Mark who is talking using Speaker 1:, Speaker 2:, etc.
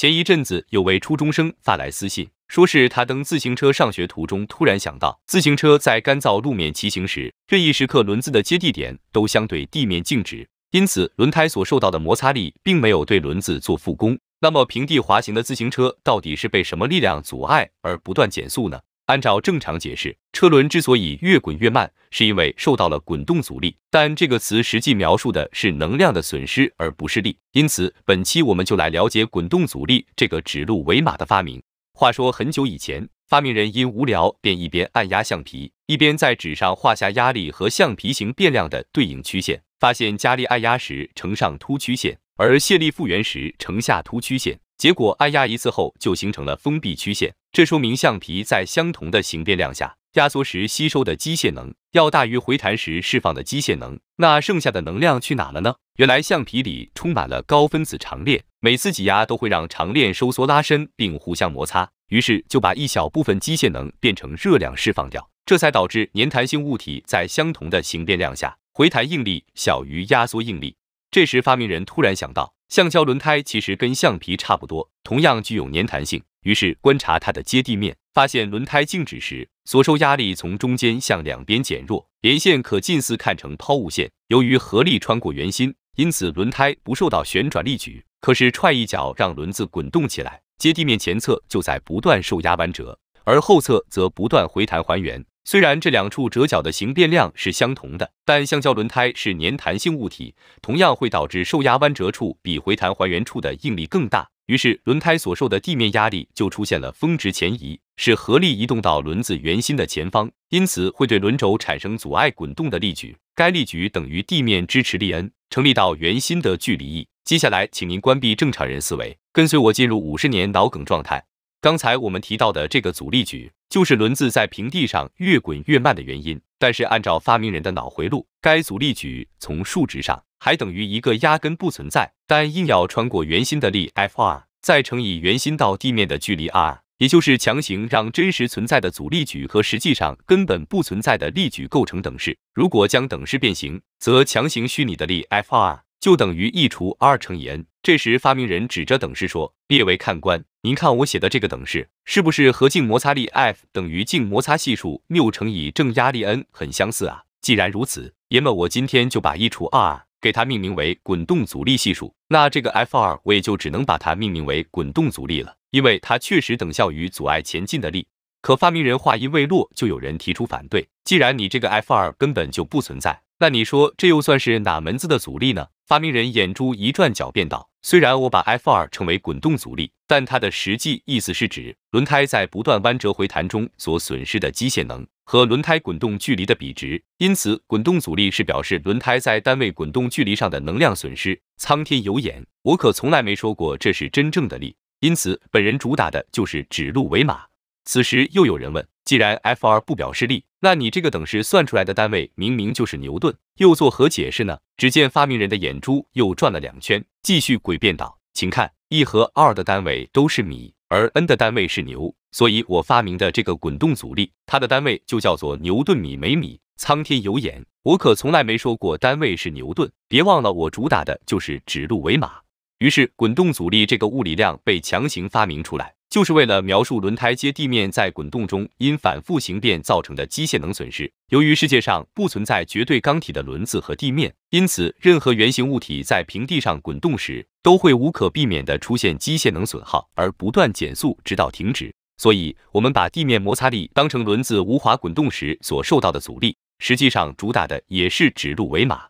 Speaker 1: 前一阵子，有位初中生发来私信，说是他蹬自行车上学途中，突然想到，自行车在干燥路面骑行时，任意时刻轮子的接地点都相对地面静止，因此轮胎所受到的摩擦力并没有对轮子做复工。那么，平地滑行的自行车到底是被什么力量阻碍而不断减速呢？按照正常解释，车轮之所以越滚越慢，是因为受到了滚动阻力。但这个词实际描述的是能量的损失，而不是力。因此，本期我们就来了解滚动阻力这个指鹿为马的发明。话说很久以前，发明人因无聊，便一边按压橡皮，一边在纸上画下压力和橡皮形变量的对应曲线，发现加力按压时呈上凸曲线，而卸力复原时呈下凸曲线。结果按压一次后就形成了封闭曲线，这说明橡皮在相同的形变量下，压缩时吸收的机械能要大于回弹时释放的机械能。那剩下的能量去哪了呢？原来橡皮里充满了高分子长链，每次挤压都会让长链收缩拉伸并互相摩擦，于是就把一小部分机械能变成热量释放掉，这才导致粘弹性物体在相同的形变量下，回弹应力小于压缩应力。这时，发明人突然想到，橡胶轮胎其实跟橡皮差不多，同样具有粘弹性。于是观察它的接地面，发现轮胎静止时所受压力从中间向两边减弱，连线可近似看成抛物线。由于合力穿过圆心，因此轮胎不受到旋转力矩。可是踹一脚让轮子滚动起来，接地面前侧就在不断受压弯折，而后侧则不断回弹还原。虽然这两处折角的形变量是相同的，但橡胶轮胎是粘弹性物体，同样会导致受压弯折处比回弹还原处的应力更大，于是轮胎所受的地面压力就出现了峰值前移，使合力移动到轮子圆心的前方，因此会对轮轴产生阻碍滚动的力矩。该力矩等于地面支持力 N 成立到圆心的距离 e。接下来，请您关闭正常人思维，跟随我进入五十年脑梗状态。刚才我们提到的这个阻力矩，就是轮子在平地上越滚越慢的原因。但是按照发明人的脑回路，该阻力矩从数值上还等于一个压根不存在，但硬要穿过圆心的力 F2，再乘以圆心到地面的距离 r，也就是强行让真实存在的阻力矩和实际上根本不存在的力矩构成等式。如果将等式变形，则强行虚拟的力 F2。就等于一除 r 乘以 n。这时发明人指着等式说：“列位看官，您看我写的这个等式是不是和静摩擦力 f 等于静摩擦系数谬乘以正压力 n 很相似啊？既然如此，爷们，我今天就把一除 r 给它命名为滚动阻力系数，那这个 f 二我也就只能把它命名为滚动阻力了，因为它确实等效于阻碍前进的力。”可发明人话音未落，就有人提出反对：“既然你这个 f 二根本就不存在，那你说这又算是哪门子的阻力呢？”发明人眼珠一转，狡辩道：“虽然我把 F 2称为滚动阻力，但它的实际意思是指轮胎在不断弯折回弹中所损失的机械能和轮胎滚动距离的比值。因此，滚动阻力是表示轮胎在单位滚动距离上的能量损失。苍天有眼，我可从来没说过这是真正的力。因此，本人主打的就是指鹿为马。”此时又有人问，既然 F r 不表示力，那你这个等式算出来的单位明明就是牛顿，又作何解释呢？只见发明人的眼珠又转了两圈，继续诡辩道：“请看，一和二的单位都是米，而 n 的单位是牛，所以我发明的这个滚动阻力，它的单位就叫做牛顿米每米。苍天有眼，我可从来没说过单位是牛顿。别忘了，我主打的就是指鹿为马。”于是，滚动阻力这个物理量被强行发明出来。就是为了描述轮胎接地面在滚动中因反复形变造成的机械能损失。由于世界上不存在绝对刚体的轮子和地面，因此任何圆形物体在平地上滚动时，都会无可避免的出现机械能损耗而不断减速，直到停止。所以，我们把地面摩擦力当成轮子无滑滚动时所受到的阻力，实际上主打的也是指鹿为马。